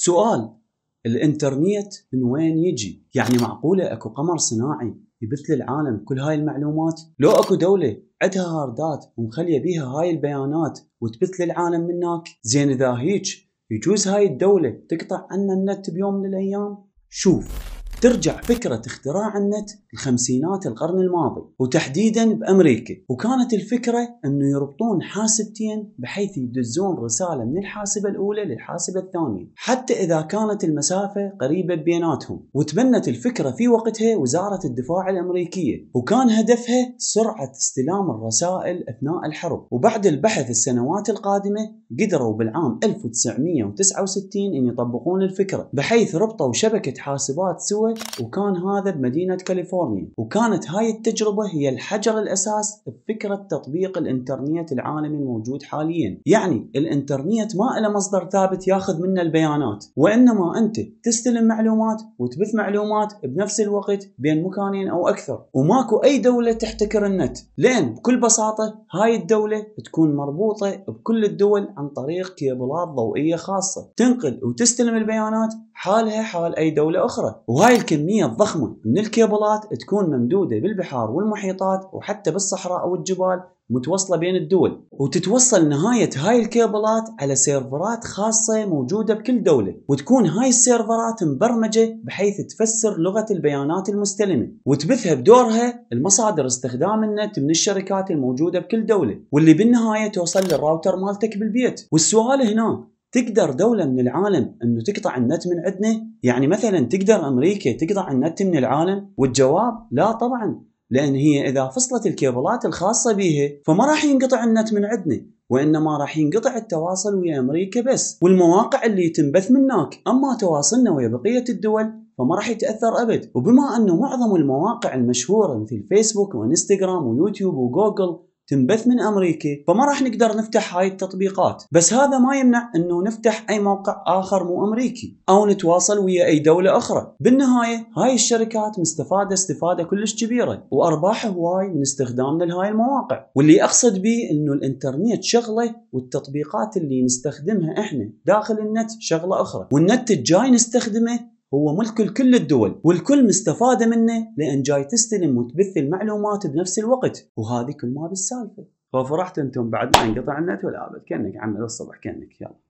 سؤال الانترنت من وين يجي؟ يعني معقوله اكو قمر صناعي يبث للعالم كل هاي المعلومات؟ لو اكو دوله عندها هاردات ومخليه بيها هاي البيانات وتبث للعالم من هناك، زين اذا هيج يجوز هاي الدوله تقطع عنا النت بيوم من الايام؟ شوف ترجع فكرة اختراع النت لخمسينات القرن الماضي وتحديدا بأمريكا وكانت الفكرة أنه يربطون حاسبتين بحيث يدزون رسالة من الحاسبة الأولى للحاسبة الثانية حتى إذا كانت المسافة قريبة بيناتهم وتبنت الفكرة في وقتها وزارة الدفاع الأمريكية وكان هدفها سرعة استلام الرسائل أثناء الحرب وبعد البحث السنوات القادمة قدروا بالعام 1969 أن يطبقون الفكرة بحيث ربطوا شبكة حاسبات سوى وكان هذا بمدينة كاليفورنيا وكانت هاي التجربة هي الحجر الأساس بفكرة تطبيق الإنترنت العالمي الموجود حاليا يعني الإنترنت ما له مصدر ثابت ياخذ منه البيانات وإنما أنت تستلم معلومات وتبث معلومات بنفس الوقت بين مكانين أو أكثر وماكو أي دولة تحتكر النت لأن بكل بساطة هاي الدولة تكون مربوطة بكل الدول عن طريق كيبلات ضوئية خاصة تنقل وتستلم البيانات حالها حال أي دولة أخرى وهاي الكمية الضخمة من الكيبلات تكون ممدودة بالبحار والمحيطات وحتى بالصحراء أو الجبال متوصلة بين الدول وتتوصل نهاية هاي الكيبلات على سيرفرات خاصة موجودة بكل دولة وتكون هاي السيرفرات مبرمجة بحيث تفسر لغة البيانات المستلمة وتبثها بدورها المصادر استخدام النت من الشركات الموجودة بكل دولة واللي بالنهاية توصل للراوتر مالتك بالبيت والسؤال هنا تقدر دوله من العالم انه تقطع النت من عندنا؟ يعني مثلا تقدر امريكا تقطع النت من العالم؟ والجواب لا طبعا، لان هي اذا فصلت الكيبلات الخاصه بها فما راح ينقطع النت من عندنا، وانما راح ينقطع التواصل ويا امريكا بس، والمواقع اللي تنبث من هناك، اما تواصلنا ويا بقيه الدول فما راح يتاثر ابد، وبما انه معظم المواقع المشهوره مثل فيسبوك وانستغرام ويوتيوب وجوجل تنبث من امريكا فما راح نقدر نفتح هاي التطبيقات بس هذا ما يمنع انه نفتح اي موقع اخر مو امريكي او نتواصل ويا اي دوله اخرى بالنهايه هاي الشركات مستفاده استفاده كلش كبيره وارباح هواي من استخدامنا لهاي المواقع واللي اقصد به انه الانترنت شغله والتطبيقات اللي نستخدمها احنا داخل النت شغله اخرى والنت الجاي نستخدمه هو ملك لكل الدول والكل مستفاده منه لان جاي تستلم وتبث المعلومات بنفس الوقت وهذه كل ما بالسالفه ففرحت انتم بعد ما انقطع النت ولا ابد كانك عمل الصبح كانك يلا